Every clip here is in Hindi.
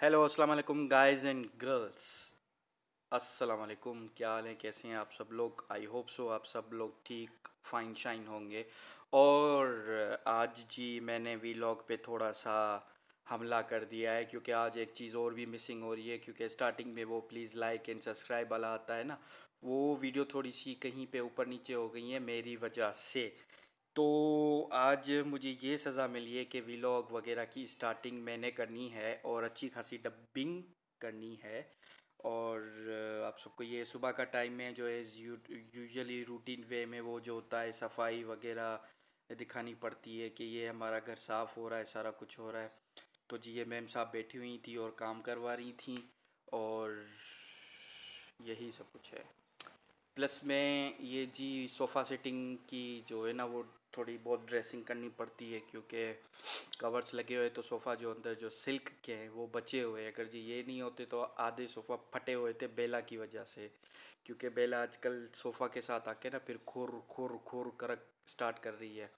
हेलो अस्सलाम वालेकुम गाइस एंड गर्ल्स अस्सलाम वालेकुम क्या हाल है कैसे हैं आप सब लोग आई होप सो आप सब लोग ठीक फाइन शाइन होंगे और आज जी मैंने वीलॉग पे थोड़ा सा हमला कर दिया है क्योंकि आज एक चीज़ और भी मिसिंग हो रही है क्योंकि स्टार्टिंग में वो प्लीज़ लाइक एंड सब्सक्राइब वाला आता है ना वो वीडियो थोड़ी सी कहीं पे ऊपर नीचे हो गई है मेरी वजह से तो आज मुझे ये सज़ा मिली है कि वीलॉग वगैरह की स्टार्टिंग मैंने करनी है और अच्छी खासी डब्बिंग करनी है और आप सबको ये सुबह का टाइम है जो है यूजुअली रूटीन वे में वो जो होता है सफाई वगैरह दिखानी पड़ती है कि ये हमारा घर साफ़ हो रहा है सारा कुछ हो रहा है तो जी ये मैम साहब बैठी हुई थी और काम करवा रही थी और यही सब कुछ है प्लस में ये जी सोफ़ा सेटिंग की जो है ना वो थोड़ी बहुत ड्रेसिंग करनी पड़ती है क्योंकि कवर्स लगे हुए तो सोफ़ा जो अंदर जो सिल्क के हैं वो बचे हुए हैं अगर जी ये नहीं होते तो आधे सोफ़ा फटे हुए थे बेला की वजह से क्योंकि बेला आजकल सोफ़ा के साथ आके ना फिर खुर खुर खुर कर स्टार्ट कर रही है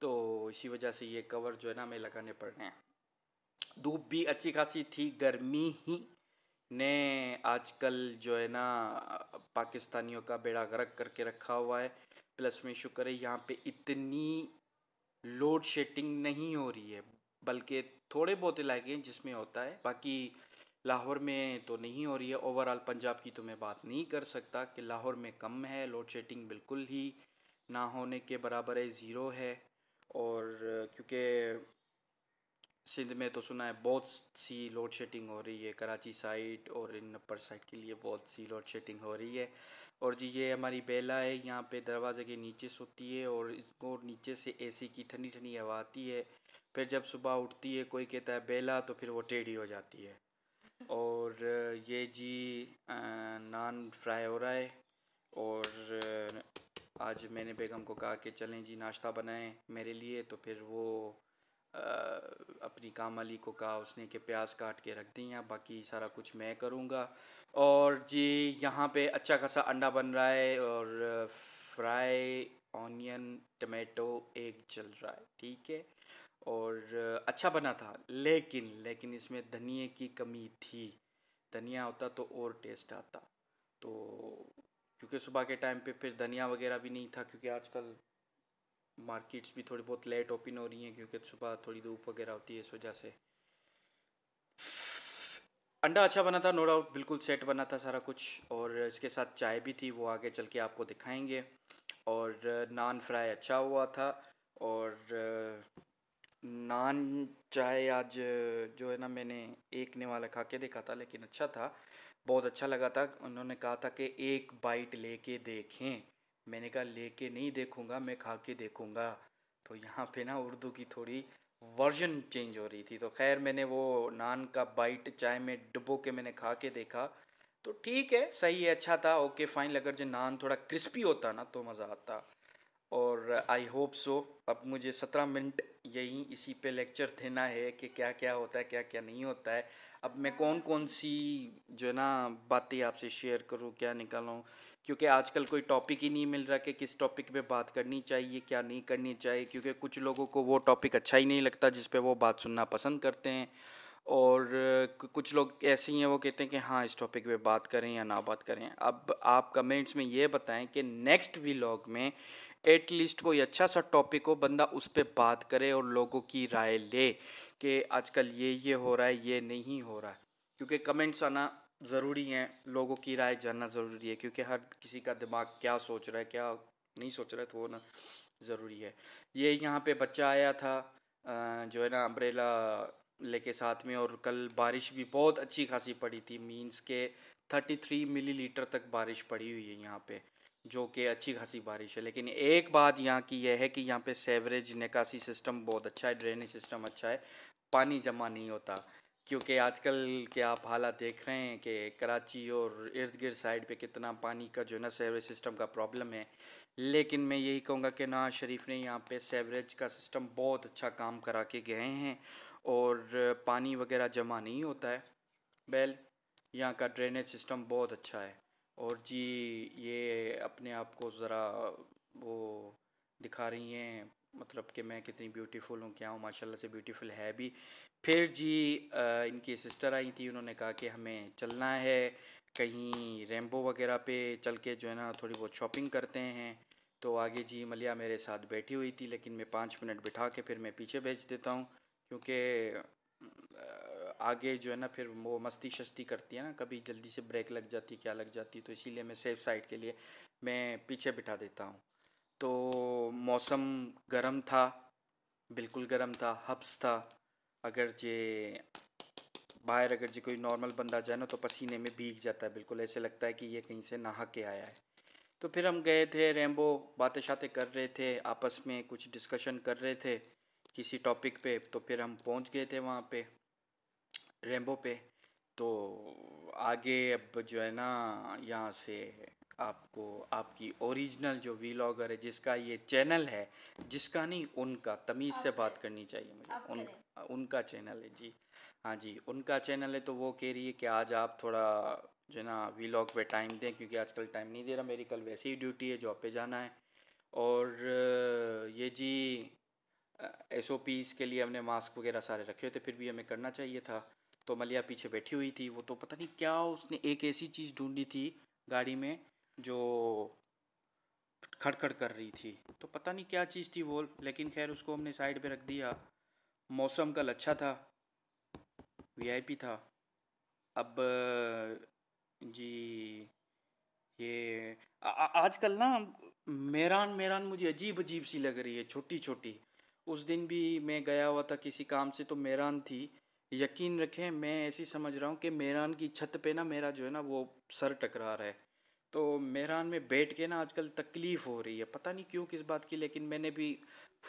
तो इसी वजह से ये कवर जो है ना हमें लगाने पड़ रहे हैं धूप भी अच्छी खासी थी गर्मी ही ने आजकल जो है ना पाकिस्तानियों का बेड़ा गरक करके रखा हुआ है प्लस में शुक्र है यहाँ पे इतनी लोड शेडिंग नहीं हो रही है बल्कि थोड़े बहुत इलाके हैं जिसमें होता है बाकी लाहौर में तो नहीं हो रही है ओवरऑल पंजाब की तो मैं बात नहीं कर सकता कि लाहौर में कम है लोड शेडिंग बिल्कुल ही ना होने के बराबर है ज़ीरो है और क्योंकि सिंध में तो सुना है बहुत सी लोड शेडिंग हो रही है कराची साइड और इन अपर साइड के लिए बहुत सी लोड शेडिंग हो रही है और जी ये हमारी बेला है यहाँ पे दरवाजे के नीचे सोती है और इसको नीचे से एसी की ठंडी ठंडी हवा आती है फिर जब सुबह उठती है कोई कहता है बेला तो फिर वो टेढ़ी हो जाती है और ये जी नान फ्राई हो रहा है और आज मैंने बेगम को कहा कि चलें जी नाश्ता बनाएं मेरे लिए तो फिर वो अपनी काम अली को कहा उसने कि प्याज काट के रख दी हैं बाकी सारा कुछ मैं करूँगा और जी यहाँ पे अच्छा खासा अंडा बन रहा है और फ्राई ऑनियन टमाटो एग चल रहा है ठीक है और अच्छा बना था लेकिन लेकिन इसमें धनिए की कमी थी धनिया होता तो और टेस्ट आता तो क्योंकि सुबह के टाइम पे फिर धनिया वगैरह भी नहीं था क्योंकि आजकल मार्केट्स भी थोड़ी बहुत लेट ओपन हो रही हैं क्योंकि सुबह थोड़ी धूप वगैरह होती है इस वजह से अंडा अच्छा बना था नो डाउट बिल्कुल सेट बना था सारा कुछ और इसके साथ चाय भी थी वो आगे चल के आपको दिखाएंगे और नान फ्राई अच्छा हुआ था और नान चाय आज जो है ना मैंने एक ने वाला खा के देखा था लेकिन अच्छा था बहुत अच्छा लगा था उन्होंने कहा था कि एक बाइट लेके देखें मैंने कहा लेके नहीं देखूँगा मैं खा के देखूँगा तो यहाँ पे ना उर्दू की थोड़ी वर्जन चेंज हो रही थी तो खैर मैंने वो नान का बाइट चाय में डुबो के मैंने खा के देखा तो ठीक है सही है अच्छा था ओके फाइन अगर जो नान थोड़ा क्रिस्पी होता ना तो मज़ा आता और आई होप सो अब मुझे सत्रह मिनट यहीं इसी पे लेक्चर देना है कि क्या क्या होता है क्या क्या नहीं होता है अब मैं कौन कौन सी जो है ना बातें आपसे शेयर करूँ क्या निकालूँ क्योंकि आजकल कोई टॉपिक ही नहीं मिल रहा कि किस टॉपिक पे बात करनी चाहिए क्या नहीं करनी चाहिए क्योंकि कुछ लोगों को वो टॉपिक अच्छा ही नहीं लगता जिस पर वो बात सुनना पसंद करते हैं और कुछ लोग ऐसे ही हैं वो कहते हैं कि हाँ इस टॉपिक पे बात करें या ना बात करें अब आप कमेंट्स में ये बताएं कि नेक्स्ट व्लॉग में एटलीस्ट कोई अच्छा सा टॉपिक हो बंदा उस पर बात करे और लोगों की राय ले कि आजकल ये ये हो रहा है ये नहीं हो रहा है क्योंकि कमेंट्स आना ज़रूरी हैं लोगों की राय जानना ज़रूरी है क्योंकि हर किसी का दिमाग क्या सोच रहा है क्या नहीं सोच रहा है तो वो ना ज़रूरी है ये यहाँ पे बच्चा आया था जो है ना अम्ब्रेला लेके साथ में और कल बारिश भी बहुत अच्छी खासी पड़ी थी मींस के 33 मिलीलीटर तक बारिश पड़ी हुई है यहाँ पर जो कि अच्छी खासी बारिश है लेकिन एक बात यहाँ की यह है कि यहाँ पे सेवरेज निकासी सिस्टम बहुत अच्छा है ड्रेनेज सिस्टम अच्छा है पानी जमा नहीं होता क्योंकि आजकल के आप हालात देख रहे हैं कि कराची और इर्द गिर्द साइड पे कितना पानी का जो है ना सेवरेज सिस्टम का प्रॉब्लम है लेकिन मैं यही कहूँगा कि नवाज शरीफ ने यहाँ पर सेवरेज का सिस्टम बहुत अच्छा काम करा के गए हैं और पानी वगैरह जमा नहीं होता है बैल यहाँ का ड्रेनेज सिस्टम बहुत अच्छा है और जी ये अपने आप को ज़रा वो दिखा रही हैं मतलब कि मैं कितनी ब्यूटीफुल हूँ क्या हूँ माशाल्लाह से ब्यूटीफुल है भी फिर जी आ, इनकी सिस्टर आई थी उन्होंने कहा कि हमें चलना है कहीं रेम्बो वगैरह पे चल के जो है ना थोड़ी बहुत शॉपिंग करते हैं तो आगे जी मलिया मेरे साथ बैठी हुई थी लेकिन मैं पाँच मिनट बिठा के फिर मैं पीछे भेज देता हूँ क्योंकि आगे जो है ना फिर वो मस्ती शस्ती करती है ना कभी जल्दी से ब्रेक लग जाती क्या लग जाती तो इसीलिए मैं सेफ साइड के लिए मैं पीछे बिठा देता हूँ तो मौसम गर्म था बिल्कुल गर्म था हब्स था अगर जे बाहर अगर जो कोई नॉर्मल बंदा जाए ना तो पसीने में भीग जाता है बिल्कुल ऐसे लगता है कि ये कहीं से नहा के आया है तो फिर हम गए थे रेम्बो बातें शातें कर रहे थे आपस में कुछ डिस्कशन कर रहे थे किसी टॉपिक पे तो फिर हम पहुंच गए थे वहाँ पे रेम्बो पे तो आगे अब जो है ना यहाँ से आपको आपकी ओरिजिनल जो वीलॉगर है जिसका ये चैनल है जिसका नहीं उनका तमीज़ से बात करनी चाहिए मुझे उन उनका चैनल है जी हाँ जी उनका चैनल है तो वो कह रही है कि आज आप थोड़ा जो है ना वीलॉग पे टाइम दें क्योंकि आजकल टाइम नहीं दे रहा मेरी कल वैसे ही ड्यूटी है जॉब पे जाना है और ये जी एस ओ पीज़ के लिए हमने मास्क वगैरह सारे रखे होते फिर भी हमें करना चाहिए था तो मलिया पीछे बैठी हुई थी वो तो पता नहीं क्या उसने एक ऐसी चीज़ ढूंढी थी गाड़ी में जो खड़खड़ कर रही थी तो पता नहीं क्या चीज़ थी वो लेकिन खैर उसको हमने साइड पे रख दिया मौसम कल अच्छा था वीआईपी था अब जी ये आजकल ना मेरान मेरान मुझे अजीब अजीब सी लग रही है छोटी छोटी उस दिन भी मैं गया हुआ था किसी काम से तो मेरान थी यकीन रखें मैं ऐसी समझ रहा हूँ कि मेहरान की छत पे ना मेरा जो है ना वो सर टकरा रहा है तो मेहरान में बैठ के ना आजकल तकलीफ़ हो रही है पता नहीं क्यों किस बात की लेकिन मैंने भी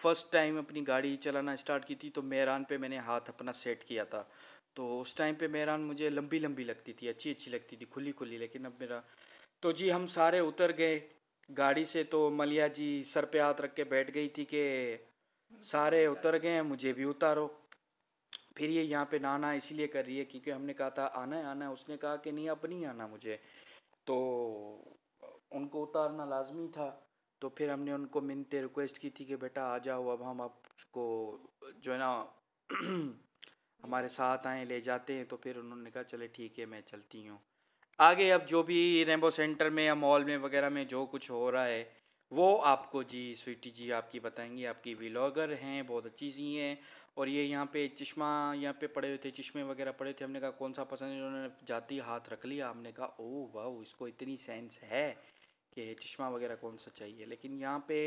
फ़र्स्ट टाइम अपनी गाड़ी चलाना स्टार्ट की थी तो मेहरान पे मैंने हाथ अपना सेट किया था तो उस टाइम पे मेहरान मुझे लंबी लंबी लगती थी अच्छी अच्छी लगती थी खुली खुली लेकिन अब मेरा तो जी हम सारे उतर गए गाड़ी से तो मलिया जी सर पे हाथ रख के बैठ गई थी कि सारे उतर गए मुझे भी उतारो फिर ये यहाँ पे नाना इसीलिए कर रही है क्योंकि हमने कहा था आना है आना है उसने कहा कि नहीं अब नहीं आना मुझे तो उनको उतारना लाजमी था तो फिर हमने उनको मिनते रिक्वेस्ट की थी कि बेटा आ जाओ अब हम आपको जो है ना हमारे साथ आए ले जाते हैं तो फिर उन्होंने कहा चले ठीक है मैं चलती हूँ आगे अब जो भी रेमबो सेंटर में या मॉल में वगैरह में जो कुछ हो रहा है वो आपको जी स्वीटी जी आपकी बताएंगी आपकी व्लॉगर हैं बहुत अच्छी सी हैं और ये यहाँ पे चश्मा यहाँ पे पड़े हुए थे चश्मे वगैरह पड़े थे हमने कहा कौन सा पसंद है उन्होंने जाती हाथ रख लिया हमने कहा ओ वाह इसको इतनी सेंस है कि चश्मा वगैरह कौन सा चाहिए लेकिन यहाँ पे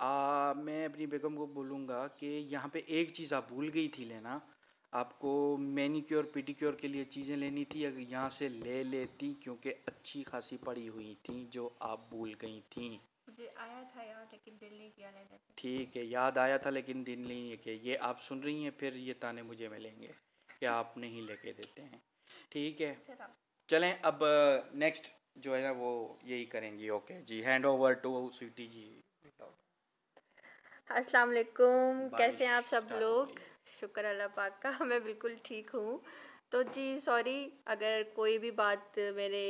आ, मैं अपनी बेगम को बोलूँगा कि यहाँ पे एक चीज़ आप भूल गई थी लेना आपको मैनिक्योर पेडिक्योर के लिए चीज़ें लेनी थी अगर यहाँ से ले लेती क्योंकि अच्छी खासी पड़ी हुई थी जो आप भूल गई थी आया था लेकिन दिल नहीं किया ठीक है याद आया था लेकिन दिल नहीं कि ये आप सुन रही हैं फिर ये ताने मुझे मिलेंगे कि आप नहीं लेके देते हैं ठीक है अच्छा चलें अब नेक्स्ट जो है ना वो यही करेंगी okay ji hand over to Sweety ji अस्सलाम वालेकुम कैसे हैं आप सब लोग शुक्र अल्लाह पाक का मैं बिल्कुल ठीक हूँ तो जी सॉरी अगर कोई भी बात मेरे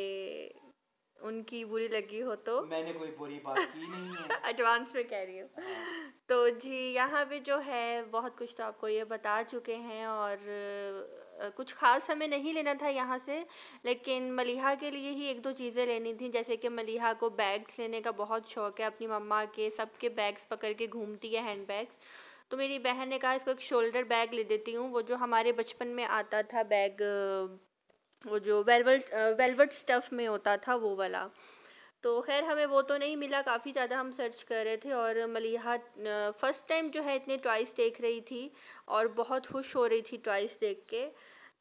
उनकी बुरी लगी हो तो मैंने कोई बुरी बात की नहीं है एडवांस में कह रही हूँ हाँ। तो जी यहाँ पे जो है बहुत कुछ तो आपको ये बता चुके हैं और कुछ ख़ास हमें नहीं लेना था यहाँ से लेकिन मलिहा के लिए ही एक दो चीज़ें लेनी थी जैसे कि मलिहा को बैग्स लेने का बहुत शौक़ है अपनी मम्मा के सबके बैग्स पकड़ के घूमती है हैंड बैग्स तो मेरी बहन ने कहा इसको एक शोल्डर बैग ले देती हूँ वो जो हमारे बचपन में आता था बैग वो जो वेलवेट वेलवेट स्टफ़ में होता था वो वाला तो खैर हमें वो तो नहीं मिला काफ़ी ज़्यादा हम सर्च कर रहे थे और मलिहा फ़र्स्ट टाइम जो है इतने टॉयस देख रही थी और बहुत खुश हो रही थी टॉयस देख के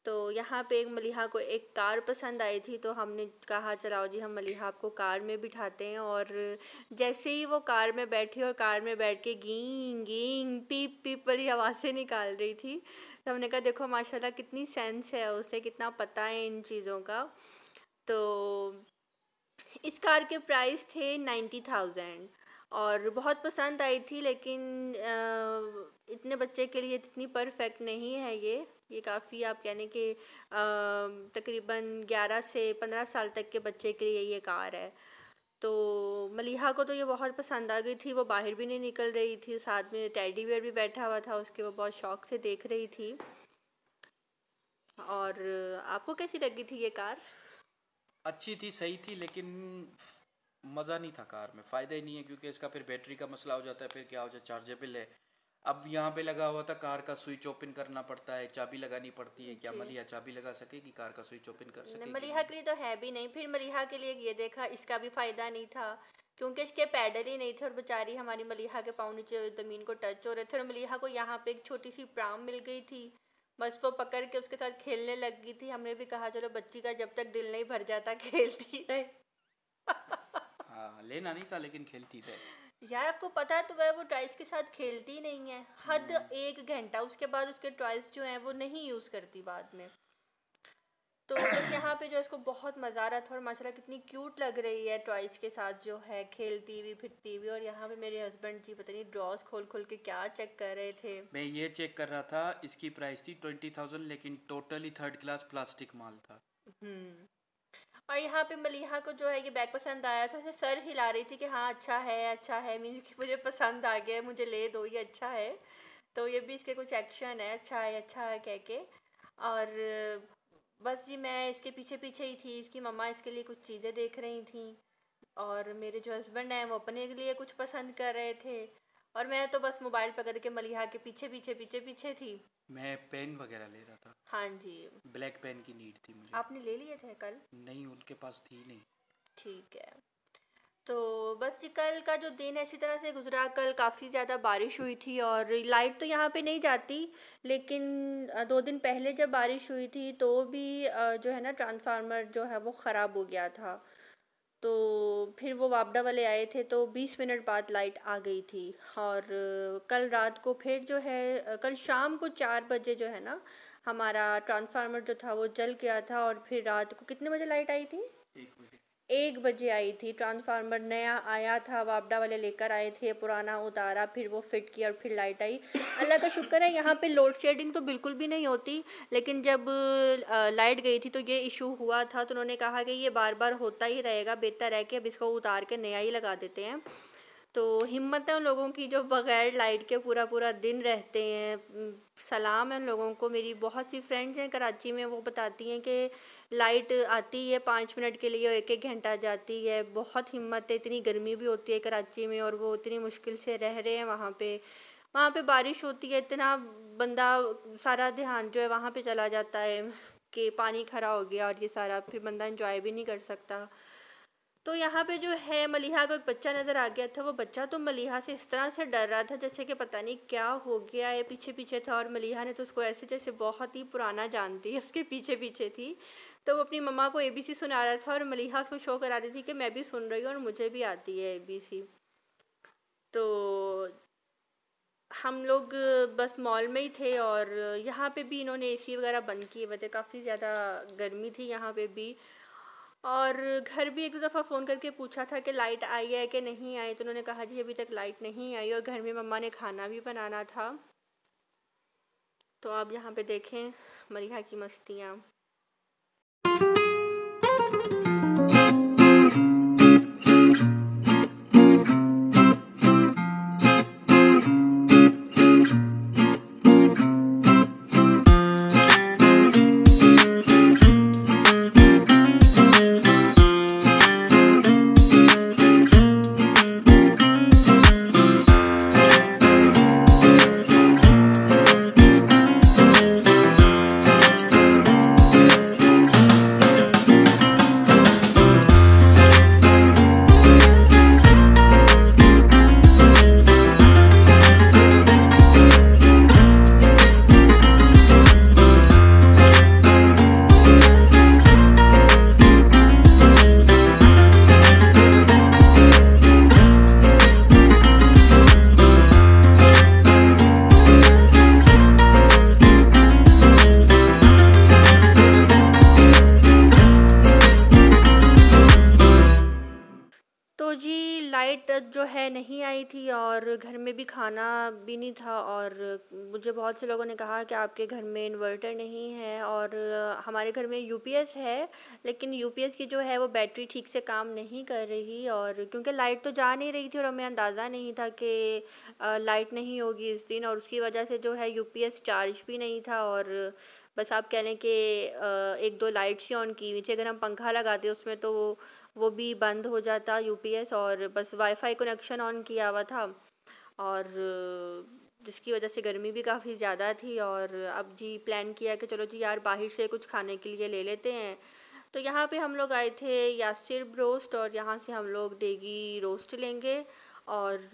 तो यहाँ पे एक मलिहा को एक कार पसंद आई थी तो हमने कहा चलाओ जी हम मलिहा आपको कार में बिठाते हैं और जैसे ही वो कार में बैठी और कार में बैठ के गेंग गेंग पीप पीप वाली आवाज़ें निकाल रही थी तो हमने कहा देखो माशाल्लाह कितनी सेंस है उसे कितना पता है इन चीज़ों का तो इस कार के प्राइस थे नाइन्टी थाउजेंड और बहुत पसंद आई थी लेकिन इतने बच्चे के लिए इतनी परफेक्ट नहीं है ये ये काफ़ी आप कहने के तकरीबन ग्यारह से पंद्रह साल तक के बच्चे के लिए ये कार है तो मलिहा को तो ये बहुत पसंद आ गई थी वो बाहर भी नहीं निकल रही थी साथ में टेडी वेयर भी बैठा हुआ था उसके वो बहुत शौक से देख रही थी और आपको कैसी लगी थी ये कार अच्छी थी सही थी लेकिन मज़ा नहीं था कार में फ़ायदा ही नहीं है क्योंकि इसका फिर बैटरी का मसला हो जाता है फिर क्या हो जाता है चार्जेबल है अब यहाँ पे लगा हुआ था कार का स्विच ओपन करना पड़ता है चाबी लगानी पड़ती है क्या मलिहा चाबी लगा सकेगी कार का स्विच ओपन कर सके मलिहा के लिए तो है भी नहीं फिर मलिहा के लिए ये देखा इसका भी फायदा नहीं था क्योंकि इसके पैडल ही नहीं थे और बेचारी हमारी मलिहा के पाँव नीचे ज़मीन को टच हो रहे थे और मलिहा को यहाँ पे एक छोटी सी प्राम मिल गई थी बस वो पकड़ के उसके साथ खेलने लग गई थी हमने भी कहा चलो बच्ची का जब तक दिल नहीं भर जाता खेलती रहे हाँ, लेना नहीं था लेकिन खेलती रहे यार आपको पता है तो वह वो टॉयज़ के साथ खेलती नहीं है हद हम्म। एक घंटा उसके बाद उसके टॉयज़ जो हैं वो नहीं यूज़ करती बाद में तो बस यहाँ पे जो इसको बहुत मज़ा आ रहा था और माशाल्लाह कितनी क्यूट लग रही है टॉयज़ के साथ जो है खेलती हुई फिरती हुई और यहाँ पे मेरे हस्बैंड जी पता नहीं ड्रॉस खोल खोल के क्या चेक कर रहे थे मैं ये चेक कर रहा था इसकी प्राइस थी ट्वेंटी थाउजेंड लेकिन टोटली थर्ड क्लास प्लास्टिक माल था हम्म। और यहाँ पे मलिहा को जो है ये बैग पसंद आया था उसे सर हिला रही थी कि हाँ अच्छा है अच्छा है मीन कि मुझे पसंद आ गया मुझे ले दो ये अच्छा है तो ये भी इसके कुछ एक्शन है अच्छा है अच्छा है कह के और बस जी मैं इसके पीछे पीछे ही थी इसकी मम्मा इसके लिए कुछ चीज़ें देख रही थी और मेरे जो हस्बैंड हैं वो अपने के लिए कुछ पसंद कर रहे थे और मैं तो बस मोबाइल पकड़ के मलिहा के पीछे पीछे पीछे पीछे थी मैं पेन वगैरह ले रहा था हाँ जी ब्लैक पेन की नीड थी मुझे आपने ले लिए थे कल नहीं उनके पास थी नहीं ठीक है तो बस जी कल का जो दिन है इसी तरह से गुजरा कल काफ़ी ज़्यादा बारिश हुई थी और लाइट तो यहाँ पे नहीं जाती लेकिन दो दिन पहले जब बारिश हुई थी तो भी जो है ना ट्रांसफार्मर जो है वो ख़राब हो गया था तो फिर वो वापडा वाले आए थे तो 20 मिनट बाद लाइट आ गई थी और कल रात को फिर जो है कल शाम को चार बजे जो है ना हमारा ट्रांसफार्मर जो था वो जल गया था और फिर रात को कितने बजे लाइट आई थी एक बजे एक बजे आई थी ट्रांसफार्मर नया आया था वापडा वाले लेकर आए थे पुराना उतारा फिर वो फिट किया और फिर लाइट आई अल्लाह का शुक्र है यहाँ पे लोड शेडिंग तो बिल्कुल भी नहीं होती लेकिन जब लाइट गई थी तो ये इशू हुआ था तो उन्होंने कहा कि ये बार बार होता ही रहेगा बेहतर है कि अब इसको उतार के नया ही लगा देते हैं तो हिम्मत है उन लोगों की जो बग़ैर लाइट के पूरा पूरा दिन रहते हैं सलाम है उन लोगों को मेरी बहुत सी फ्रेंड्स हैं कराची में वो बताती हैं कि लाइट आती है पाँच मिनट के लिए एक एक घंटा जाती है बहुत हिम्मत है इतनी गर्मी भी होती है कराची में और वो इतनी मुश्किल से रह रहे हैं वहाँ पे वहाँ पे बारिश होती है इतना बंदा सारा ध्यान जो है वहाँ पे चला जाता है कि पानी खड़ा हो गया और ये सारा फिर बंदा इंजॉय भी नहीं कर सकता तो यहाँ पे जो है मलिहा का एक बच्चा नज़र आ गया था वो बच्चा तो मलिहा से इस तरह से डर रहा था जैसे कि पता नहीं क्या हो गया है पीछे पीछे था और मलिहा ने तो उसको ऐसे जैसे बहुत ही पुराना जानती है उसके पीछे पीछे थी तो वो अपनी मम्मा को एबीसी सुना रहा था और मलिहा उसको शो करा रही थी कि मैं भी सुन रही हूँ और मुझे भी आती है एबीसी तो हम लोग बस मॉल में ही थे और यहाँ पे भी इन्होंने एसी वगैरह बंद किए वजह काफ़ी ज़्यादा गर्मी थी यहाँ पे भी और घर भी एक दो दफ़ा फ़ोन करके पूछा था कि लाइट आई है कि नहीं आई तो उन्होंने कहा जी अभी तक लाइट नहीं आई और घर में मम्मा ने खाना भी बनाना था तो आप यहाँ पे देखें मलिहा की मस्तियाँ Thank you. भी खाना भी नहीं था और मुझे बहुत से लोगों ने कहा कि आपके घर में इन्वर्टर नहीं है और हमारे घर में यू है लेकिन यू की जो है वो बैटरी ठीक से काम नहीं कर रही और क्योंकि लाइट तो जा नहीं रही थी और हमें अंदाज़ा नहीं था कि लाइट नहीं होगी इस दिन और उसकी वजह से जो है यू चार्ज भी नहीं था और बस आप कह लें कि एक दो लाइट्स ही ऑन की हुई थी अगर हम पंखा लगाते उसमें तो वो वो भी बंद हो जाता यूपीएस और बस वाईफाई कनेक्शन ऑन किया हुआ था और जिसकी वजह से गर्मी भी काफ़ी ज़्यादा थी और अब जी प्लान किया कि चलो जी यार बाहर से कुछ खाने के लिए ले लेते हैं तो यहाँ पे हम लोग आए थे यासिर रोस्ट और यहाँ से हम लोग देगी रोस्ट लेंगे और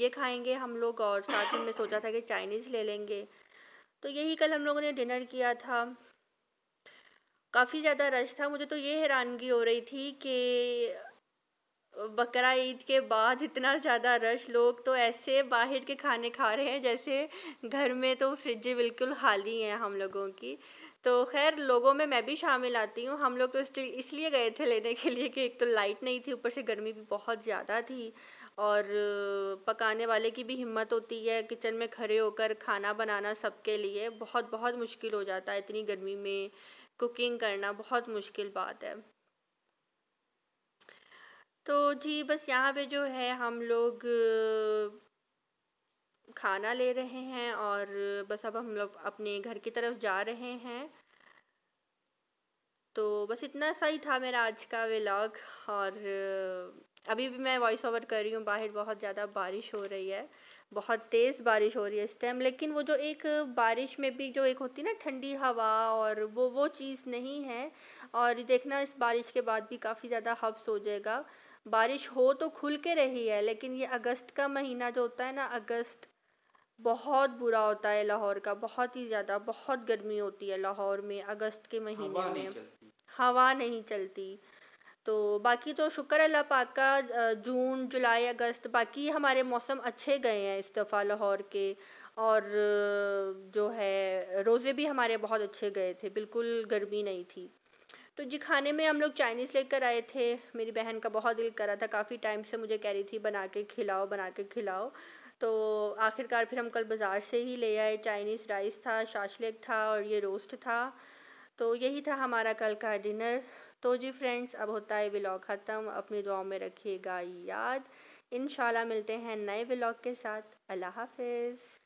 ये खाएंगे हम लोग और साथ में मैं सोचा था कि चाइनीज़ ले लेंगे तो यही कल हम लोगों ने डिनर किया था काफ़ी ज़्यादा रश था मुझे तो ये हैरानगी हो रही थी कि बकरा ईद के बाद इतना ज़्यादा रश लोग तो ऐसे बाहर के खाने खा रहे हैं जैसे घर में तो फ्रिज बिल्कुल खाली हैं हम लोगों की तो खैर लोगों में मैं भी शामिल आती हूँ हम लोग तो इसलिए गए थे लेने के लिए कि एक तो लाइट नहीं थी ऊपर से गर्मी भी बहुत ज़्यादा थी और पकाने वाले की भी हिम्मत होती है किचन में खड़े होकर खाना बनाना सबके लिए बहुत बहुत मुश्किल हो जाता है इतनी गर्मी में कुकिंग करना बहुत मुश्किल बात है तो जी बस यहाँ पे जो है हम लोग खाना ले रहे हैं और बस अब हम लोग अपने घर की तरफ जा रहे हैं तो बस इतना सा ही था मेरा आज का व्लॉग और अभी भी मैं वॉइस ओवर कर रही हूँ बाहर बहुत ज़्यादा बारिश हो रही है बहुत तेज़ बारिश हो रही है इस टाइम लेकिन वो जो एक बारिश में भी जो एक होती है ना ठंडी हवा और वो वो चीज़ नहीं है और देखना इस बारिश के बाद भी काफ़ी ज़्यादा हब्स हो जाएगा बारिश हो तो खुल के रही है लेकिन ये अगस्त का महीना जो होता है ना अगस्त बहुत बुरा होता है लाहौर का बहुत ही ज़्यादा बहुत गर्मी होती है लाहौर में अगस्त के महीने में हवा नहीं चलती तो बाकी तो शुक्र अल्लाह पाक का जून जुलाई अगस्त बाकी हमारे मौसम अच्छे गए हैं इस दफ़ा लाहौर के और जो है रोज़े भी हमारे बहुत अच्छे गए थे बिल्कुल गर्मी नहीं थी तो जी खाने में हम लोग चाइनीज़ लेकर आए थे मेरी बहन का बहुत दिल करा था काफ़ी टाइम से मुझे कह रही थी बना के खिलाओ बना के खिलाओ तो आखिरकार फिर हम कल बाज़ार से ही ले आए चाइनीज़ राइस था शाशलेक था और ये रोस्ट था तो यही था हमारा कल का डिनर तो जी फ्रेंड्स अब होता है व्लॉग ख़त्म अपनी दुआ में रखिएगा याद इन मिलते हैं नए व्लॉग के साथ अल्लाह हाफिज़